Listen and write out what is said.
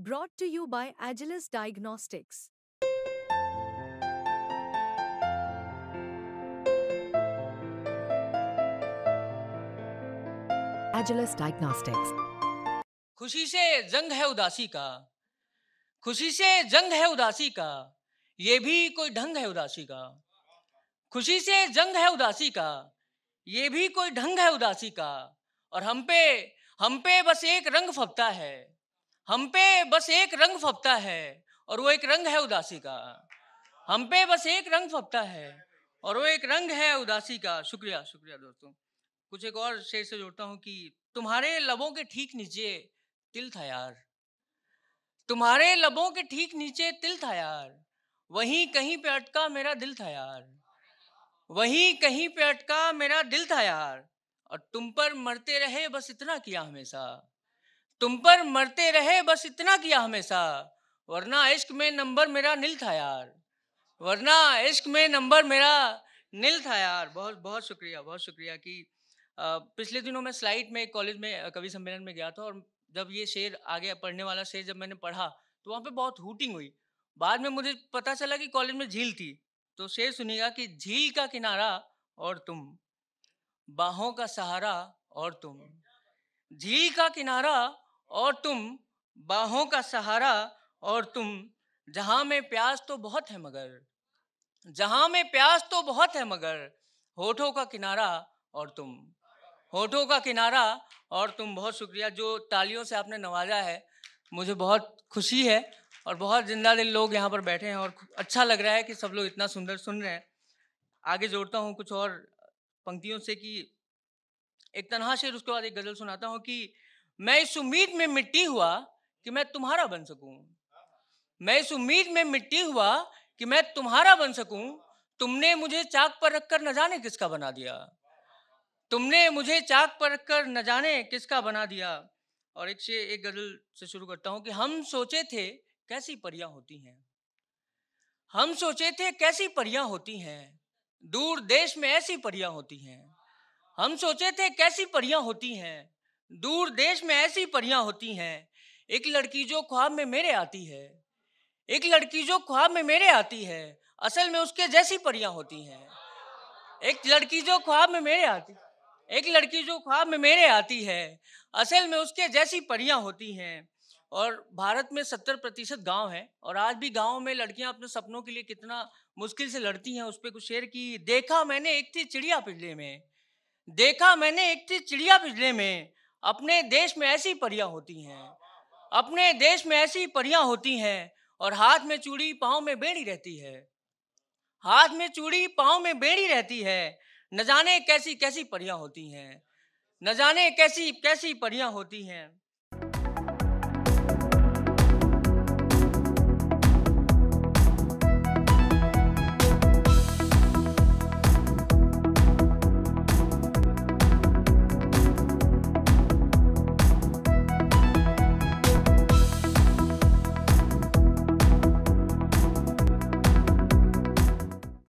brought to you by Agilis Diagnostics. Agilis Diagnostics. खुशी से जंग है उदासी का खुशी से जंग है उदासी का ये भी कोई ढंग है उदासी का खुशी से जंग है उदासी का ये भी कोई ढंग है उदासी का और हम पे हम पे बस एक रंग फपता है हम पे बस एक रंग फपता है और वो एक रंग है उदासी का हम पे बस एक रंग फपता है और वो एक रंग है उदासी का शुक्रिया शुक्रिया दोस्तों कुछ एक और शेर से जोड़ता हूँ कि तुम्हारे लबों के ठीक नीचे तिल था यार तुम्हारे लबों के ठीक नीचे तिल था यार वहीं कहीं पे अटका मेरा दिल था यार वहीं कहीं पे अटका मेरा दिल था यार और तुम पर मरते रहे बस इतना किया हमेशा तुम पर मरते रहे बस इतना किया हमेशा वरना इश्क में नंबर मेरा नील था यार वरना इश्क में नंबर मेरा नील था यार बहुत बहुत शुक्रिया बहुत शुक्रिया कि पिछले दिनों मैं स्लाइड में कॉलेज में कवि सम्मेलन में गया था और जब ये शेर आगे पढ़ने वाला शेर जब मैंने पढ़ा तो वहाँ पे बहुत हुटिंग हुई बाद में मुझे पता चला कि कॉलेज में झील थी तो शेर सुनेगा कि झील का किनारा और तुम बाहों का सहारा और तुम झील का किनारा और तुम बाहों का सहारा और तुम जहां में प्यास तो बहुत है मगर जहां में प्यास तो बहुत है मगर होठों का किनारा और तुम होठों का किनारा और तुम बहुत शुक्रिया जो तालियों से आपने नवाजा है मुझे बहुत खुशी है और बहुत जिंदा दिल लोग यहाँ पर बैठे हैं और अच्छा लग रहा है कि सब लोग इतना सुंदर सुन रहे हैं आगे जोड़ता हूँ कुछ और पंक्तियों से कि एक तनहा शेर उसके बाद एक गज़ल सुनाता हूँ कि मैं इस उम्मीद में मिट्टी हुआ कि मैं तुम्हारा बन सकूं मैं इस उम्मीद में मिट्टी हुआ कि मैं तुम्हारा बन सकूं तुमने मुझे चाक पर रखकर न जाने किसका बना दिया तुमने मुझे चाक पर रखकर न जाने किसका बना दिया और एक से एक गजल से शुरू करता हूं कि हम सोचे थे कैसी परियां होती हैं हम सोचे थे कैसी परियां होती हैं दूर देश में ऐसी परियां होती हैं हम सोचे थे कैसी परियां होती हैं दूर देश में ऐसी परियां होती हैं एक लड़की जो ख्वाब में मेरे आती है एक लड़की जो ख्वाब में मेरे आती है असल में उसके जैसी परियां होती हैं एक लड़की जो ख्वाब में मेरे आती एक लड़की जो ख्वाब में मेरे आती है असल में उसके जैसी परियां होती हैं और भारत में सत्तर प्रतिशत गाँव हैं और आज भी गाँव में लड़कियां अपने सपनों के लिए कितना मुश्किल से लड़ती हैं उस पर कुछ शेर की देखा मैंने एक थी चिड़िया पिजले में देखा मैंने एक थी चिड़िया पिजले में अपने देश में ऐसी परियां होती हैं अपने देश में ऐसी परियां होती हैं और हाथ में चूड़ी पाँव में बेड़ी रहती है हाथ में चूड़ी पाँव में बेड़ी रहती है न जाने कैसी कैसी परियां होती हैं न जाने कैसी कैसी परियां होती हैं